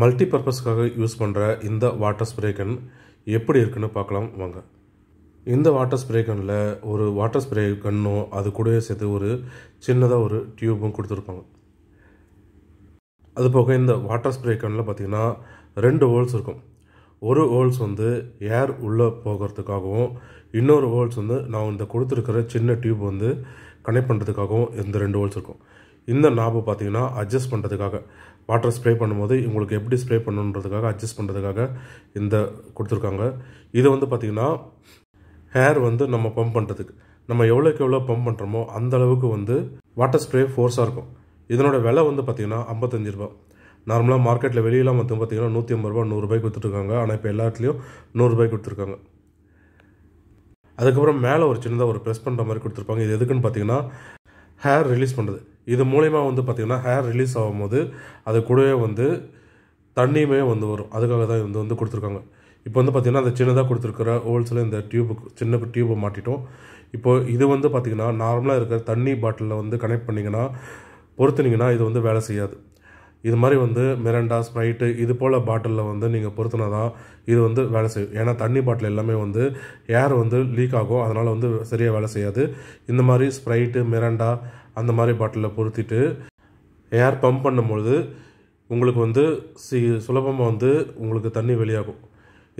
multi பர்பஸ்க்காக use பண்ணுற இந்த வாட்டர் ஸ்ப்ரே கன் எப்படி இருக்குன்னு பார்க்கலாம் வாங்க இந்த வாட்டர் ஸ்ப்ரே கனில் ஒரு வாட்டர் ஸ்ப்ரே கன்னும் அது கூடவே சேர்த்து ஒரு சின்னதாக ஒரு டியூபும் கொடுத்துருப்பாங்க அது போக இந்த வாட்டர் ஸ்ப்ரே கன்னில் பார்த்திங்கன்னா ரெண்டு ஹோல்ஸ் இருக்கும் ஒரு ஹோல்ஸ் வந்து ஏர் உள்ளே போகிறதுக்காகவும் இன்னொரு ஹோல்ஸ் வந்து நான் இந்த கொடுத்துருக்கிற சின்ன டியூப் வந்து கனெக்ட் பண்ணுறதுக்காகவும் இந்த ரெண்டு ஹோல்ஸ் இருக்கும் இந்த நாபு பார்த்தீங்கன்னா அட்ஜஸ்ட் பண்ணுறதுக்காக வாட்டர் ஸ்ப்ரே பண்ணும்போது உங்களுக்கு எப்படி ஸ்ப்ரே பண்ணணுன்றதுக்காக அட்ஜஸ்ட் பண்ணுறதுக்காக இந்த கொடுத்துருக்காங்க இது வந்து பார்த்திங்கன்னா ஹேர் வந்து நம்ம பம்ப் பண்ணுறதுக்கு நம்ம எவ்வளோக்கு எவ்வளோ பம்ப் பண்ணுறோமோ அந்த அளவுக்கு வந்து வாட்டர் ஸ்ப்ரே ஃபோர்ஸாக இருக்கும் இதனோட விலை வந்து பார்த்திங்கன்னா ஐம்பத்தஞ்சு ரூபா நார்மலாக மார்க்கெட்டில் வெளியெல்லாம் மொத்தம் பார்த்திங்கன்னா நூற்றி ஐம்பது ரூபா நூறுரூபாய்க்கு கொடுத்துருக்காங்க ஆனால் இப்போ எல்லா இடத்துலையும் கொடுத்துருக்காங்க அதுக்கப்புறம் மேலே ஒரு சின்னதாக ஒரு ப்ரெஸ் பண்ணுற மாதிரி கொடுத்துருப்பாங்க இது எதுக்குன்னு பார்த்தீங்கன்னா ஹேர் ரிலீஸ் பண்ணுறது இது மூலிமா வந்து பார்த்திங்கன்னா ஹேர் ரிலீஸ் ஆகும்போது அது கூடவே வந்து தண்ணியுமே வந்து வரும் அதுக்காக தான் இது வந்து கொடுத்துருக்காங்க இப்போ வந்து பார்த்திங்கன்னா அந்த சின்னதாக கொடுத்துருக்குற ஹோல்ஸில் இந்த டியூபுக்கு சின்ன டியூப்பை மாட்டிட்டோம் இப்போது இது வந்து பார்த்திங்கன்னா நார்மலாக இருக்கிற தண்ணி பாட்டிலில் வந்து கனெக்ட் பண்ணிங்கன்னா பொறுத்துனிங்கன்னா இது வந்து வேலை செய்யாது இது மாதிரி வந்து மிரண்டா ஸ்ப்ரைட்டு இது போல் பாட்டிலில் வந்து நீங்கள் பொருத்தினா தான் இது வந்து வேலை செய்யும் ஏன்னா தண்ணி பாட்டில் எல்லாமே வந்து ஏர் வந்து லீக் ஆகும் அதனால் வந்து சரியாக வேலை செய்யாது இந்த மாதிரி ஸ்ப்ரைட்டு மிரண்டா அந்த மாதிரி பாட்டிலில் பொருத்திட்டு ஏர் பம்ப் பண்ணும்பொழுது உங்களுக்கு வந்து சி சுலபமாக வந்து உங்களுக்கு தண்ணி வெளியாகும்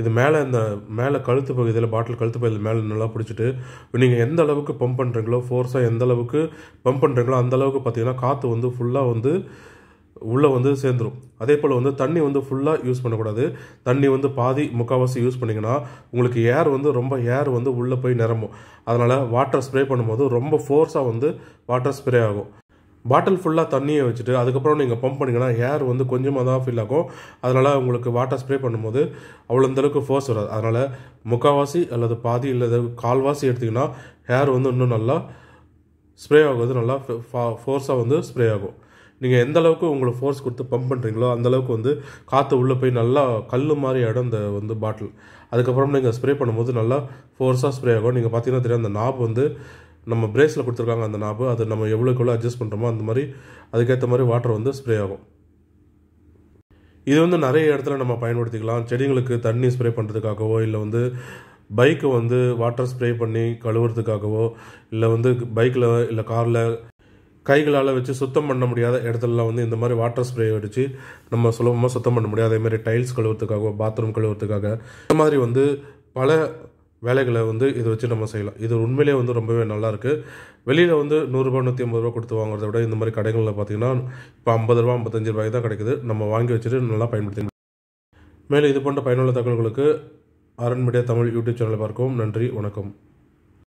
இது மேலே இந்த மேலே கழுத்து பகுதியில் பாட்டில் கழுத்து பகுதியில் மேலே நல்லா பிடிச்சிட்டு நீங்கள் எந்த அளவுக்கு பம்ப் பண்ணுறீங்களோ ஃபோர்ஸாக எந்த அளவுக்கு பம்ப் பண்ணுறீங்களோ அந்தளவுக்கு பார்த்தீங்கன்னா காற்று வந்து ஃபுல்லாக வந்து உள்ளே வந்து சேர்ந்துடும் அதே போல் வந்து தண்ணி வந்து ஃபுல்லாக யூஸ் பண்ணக்கூடாது தண்ணி வந்து பாதி முக்கால்வாசி யூஸ் பண்ணிங்கன்னா உங்களுக்கு ஏர் வந்து ரொம்ப ஏர் வந்து உள்ளே போய் நிரம்பும் அதனால் வாட்டர் ஸ்ப்ரே பண்ணும்போது ரொம்ப ஃபோர்ஸாக வந்து வாட்டர் ஸ்ப்ரே ஆகும் பாட்டில் ஃபுல்லாக தண்ணியை வச்சுட்டு அதுக்கப்புறம் நீங்கள் பம்ப் பண்ணிங்கன்னா ஏர் வந்து கொஞ்சமாக தான் ஃபில் ஆகும் அதனால் உங்களுக்கு வாட்டர் ஸ்ப்ரே பண்ணும்போது அவ்வளோ அந்தளவுக்கு ஃபோர்ஸ் வராது அதனால் முக்கால்வாசி அல்லது பாதி இல்லை கால்வாசி எடுத்திங்கன்னா ஹேர் வந்து இன்னும் நல்லா ஸ்ப்ரே ஆகுது நல்லா ஃபோர்ஸாக வந்து ஸ்ப்ரே ஆகும் நீங்கள் எந்த அளவுக்கு உங்களை ஃபோர்ஸ் கொடுத்து பம்ப் பண்ணுறீங்களோ அந்தளவுக்கு வந்து காற்று உள்ளே போய் நல்லா கல் மாதிரி இடம் இந்த வந்து பாட்டில் அதுக்கப்புறம் நீங்கள் ஸ்ப்ரே பண்ணும்போது நல்லா ஃபோர்ஸாக ஸ்ப்ரே ஆகும் நீங்கள் பார்த்தீங்கன்னா தெரியும் அந்த நாப் வந்து நம்ம பிரேஸில் கொடுத்துருக்காங்க அந்த நாப்பு அது நம்ம எவ்வளோக்கு எவ்வளோ அட்ஜஸ்ட் பண்ணுறோமோ அந்த மாதிரி அதுக்கேற்ற மாதிரி வாட்டர் வந்து ஸ்ப்ரே ஆகும் இது வந்து நிறைய இடத்துல நம்ம பயன்படுத்திக்கலாம் செடிங்களுக்கு தண்ணி ஸ்ப்ரே பண்ணுறதுக்காகவோ இல்லை வந்து பைக்கை வந்து வாட்டர் ஸ்ப்ரே பண்ணி கழுவுறதுக்காகவோ இல்லை வந்து பைக்கில் இல்லை காரில் கைகளால் வச்சு சுத்தம் பண்ண முடியாத இடத்துலலாம் வந்து இந்த மாதிரி வாட்டர் ஸ்ப்ரே அடித்து நம்ம சுலபமாக சுத்தம் பண்ண முடியாது அதேமாதிரி டைல்ஸ் கழுவுறதுக்காக பாத்ரூம் கழுவுறதுக்காக இந்த மாதிரி வந்து பல வேலைகளை வந்து இதை வச்சு நம்ம செய்யலாம் இது உண்மையிலே வந்து ரொம்பவே நல்லாயிருக்கு வெளியில் வந்து நூறுரூபா நூற்றி ஐம்பது ரூபா கொடுத்து வாங்குறத விட இந்த மாதிரி கடைகளில் பார்த்தீங்கன்னா இப்போ ஐம்பது ரூபா ஐம்பத்தஞ்சு ரூபாய்க்கு தான் கிடைக்குது நம்ம வாங்கி வச்சுட்டு நல்லா பயன்படுத்தி மேலும் இது போன்ற பயனுள்ள தகவல்களுக்கு அரண் தமிழ் யூடியூப் சேனலை பார்க்கவும் நன்றி வணக்கம்